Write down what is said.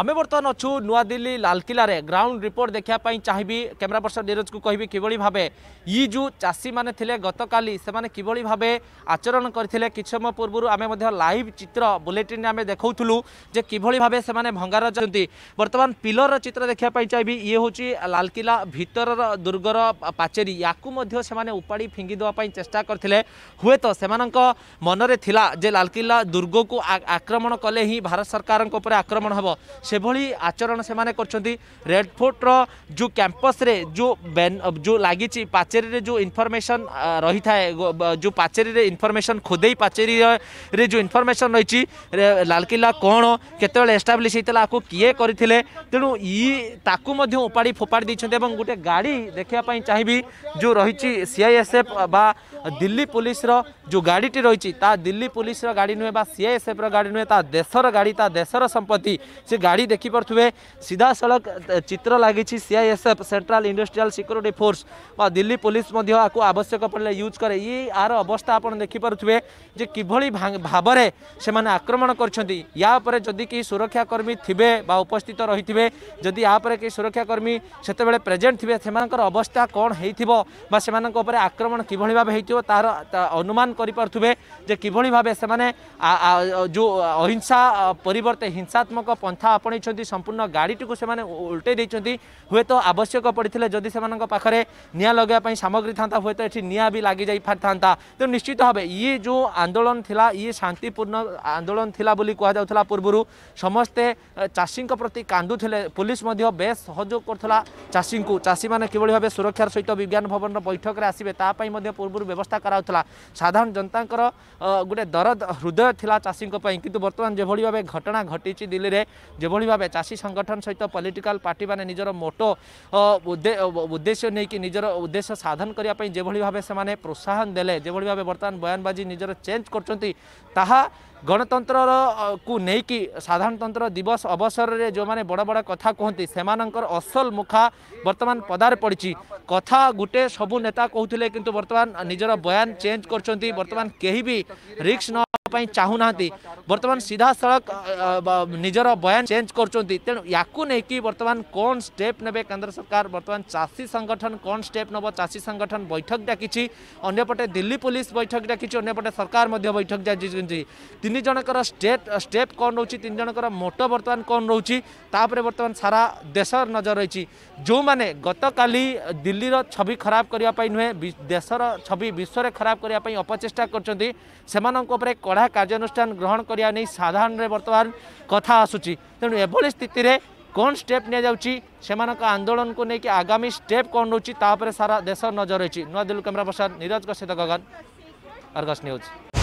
আমি বর্তমান অছু নূদিল্লি লালকিলার ground report দেখা চাহিবি ক্যামেরা পর্সন কু কহবি কিভাবে ভাবে ই যু চাষী মানে লে গতকাল সে কিভাবে ভাবে আচরণ করে কিছু সময় পূর্ব আমি লাইভ চিত্র বুলেটিন আমি দেখাউলু যে কিভাবে ভাবে সে ভঙ্গার যাচ্ছেন বর্তমান পিলর চিত্র দেখা চাইবি ইয়ে হচ্ছে লালকিলা ভিতর দুর্গর পাচেরি ইয়াকু সে উপাড়ি ফিঙ্গি দেওয়া চেষ্টা করে হুয়েত সে মনরে লা যে লালকিলা দুর্গকু আক্রমণ কলে হি ভারত সরকার উপরে আক্রমণ হব से भाई आचरण से रेड फोर्टर जो कैंपस रे जो बैन जो लगी पचेरी जो इनफर्मेसन रही था जो पचेरी इनफर्मेसन खोदई पचेरी जो इनफर्मेसन रही लालकिल्ला कौन केत एस्टाब्लीश होता आपको किए करते तेणु ये उपाड़ी फोपाड़ी गोटे गाड़ी देखापी चाहिए जो रही सीआईएसएफ बा दिल्ली पुलिस रो जो गाड़ी रही दिल्ली पुलिस रो गाड़ी नुए सीआईएसएफ रो गाड़ी नुए देशर गाड़ी देशर संपत्ति से गाड़ी गाड़ी देखिपे सीधा सड़क चित्र लगी C I S F central industrial security force व दिल्ली पुलिस आपको आवश्यक पड़े यूज कै ये यार अवस्था आप देखिपे कि भाव से आक्रमण कर जदि कि सुरक्षाकर्मी थे उपस्थित रही थे जदि या सुरक्षाकर्मी से प्रेजेट थे से अवस्था कौन हो आक्रमण किभली अनुमान करें जो किभली भाव से जो अहिंसा परिवर्तन हिंसात्मक पंथा ଆପଣେଇଛନ୍ତି ସମ୍ପୂର୍ଣ୍ଣ ଗାଡ଼ିଟିକୁ ସେମାନେ ଓଲଟେଇ ଦେଇଛନ୍ତି ହୁଏତ ଆବଶ୍ୟକ ପଡ଼ିଥିଲେ ଯଦି ସେମାନଙ୍କ ପାଖରେ ନିଆଁ ଲଗାଇବା ପାଇଁ ସାମଗ୍ରୀ ଥାନ୍ତା ହୁଏତ ଏଠି ନିଆଁ ବି ଲାଗିଯାଇ ପାରିଥାନ୍ତା ତେଣୁ ନିଶ୍ଚିତ ଭାବେ ଇଏ ଯେଉଁ ଆନ୍ଦୋଳନ ଥିଲା ଇଏ ଶାନ୍ତିପୂର୍ଣ୍ଣ ଆନ୍ଦୋଳନ ଥିଲା ବୋଲି କୁହାଯାଉଥିଲା ପୂର୍ବରୁ ସମସ୍ତେ ଚାଷୀଙ୍କ ପ୍ରତି କାନ୍ଦୁଥିଲେ ପୋଲିସ ମଧ୍ୟ ବେଶ୍ ସହଯୋଗ କରୁଥିଲା ଚାଷୀଙ୍କୁ ଚାଷୀମାନେ କିଭଳି ଭାବେ ସୁରକ୍ଷାର ସହିତ ବିଜ୍ଞାନ ଭବନର ବୈଠକରେ ଆସିବେ ତା ପାଇଁ ମଧ୍ୟ ପୂର୍ବରୁ ବ୍ୟବସ୍ଥା କରାଯାଉଥିଲା ସାଧାରଣ ଜନତାଙ୍କର ଗୋଟେ ଦରଦ ହୃଦୟ ଥିଲା ଚାଷୀଙ୍କ ପାଇଁ କିନ୍ତୁ ବର୍ତ୍ତମାନ ଯେଭଳି ଭାବେ ଘଟଣା ଘଟିଛି ଦିଲ୍ଲୀରେ ଯେଭଳି যেভাবে ভাবে চাষী সংগঠন সহ পলিটিকাল পার্টি মানে নিজের মোটো উদ্দেশ্য নিয়ে নিজের উদ্দেশ্য সাধন করা যেভাবে ভাবে সে প্রোৎসাহন দেলে যেভাবে ভাবে বর্তমান বয়ানবাজি নিজের চেঞ্জ করছেন তাহা গণতন্ত্র নেইকি সাধারণতন্ত্র দিবস অবসরের যে বড় বড় কথা কুহতি সে অসল মুখা বর্তমান পদার পড়ছে কথা গোটে সবু নেতা কুলে কিন্তু বর্তমান নিজের বয়ান চেঞ্জ করছেন বর্তমান কেবি বি রিক্স ন ପାଇଁ ଚାହୁଁନାହାନ୍ତି ବର୍ତ୍ତମାନ ସିଧାସଳଖ ନିଜର ବୟାନ ଚେଞ୍ଜ କରୁଛନ୍ତି ତେଣୁ ୟାକୁ ନେଇକି ବର୍ତ୍ତମାନ କ'ଣ ଷ୍ଟେପ୍ ନେବେ କେନ୍ଦ୍ର ସରକାର ବର୍ତ୍ତମାନ ଚାଷୀ ସଂଗଠନ କ'ଣ ଷ୍ଟେପ୍ ନେବ ଚାଷୀ ସଂଗଠନ ବୈଠକ ଡାକିଛି ଅନ୍ୟପଟେ ଦିଲ୍ଲୀ ପୋଲିସ ବୈଠକ ଡାକିଛି ଅନ୍ୟପଟେ ସରକାର ମଧ୍ୟ ବୈଠକ ଡାକିଛନ୍ତି ତିନି ଜଣଙ୍କର ଷ୍ଟେଟ୍ ଷ୍ଟେପ୍ କ'ଣ ରହୁଛି ତିନି ଜଣଙ୍କର ମୋଟୋ ବର୍ତ୍ତମାନ କ'ଣ ରହୁଛି ତାପରେ ବର୍ତ୍ତମାନ ସାରା ଦେଶର ନଜର ରହିଛି ଯେଉଁମାନେ ଗତକାଲି ଦିଲ୍ଲୀର ଛବି ଖରାପ କରିବା ପାଇଁ ନୁହେଁ ଦେଶର ଛବି ବିଶ୍ୱରେ ଖରାପ କରିବା ପାଇଁ ଅପଚେଷ୍ଟା କରୁଛନ୍ତି ସେମାନଙ୍କ ଉପରେ କଡ଼ା ଯାହା কার্যানুষ্ঠান গ্রহণ করা ନେଇ ସାଧାରଣରେ বর্তমান কথা আসুচি তেমন এভাবে ସ୍ଥିତିରେ কোন স্টেপ নিয়ে যাচ্ছি সে আন্দোলনকে নিয়ে আগামী স্টেপ কম রয়েছে তাপরে সারা দেশ নজর রয়েছে নয়াদিল্লি ক্যামেরা পর্সন নীরজ সহ গগন আর্গস নিউজ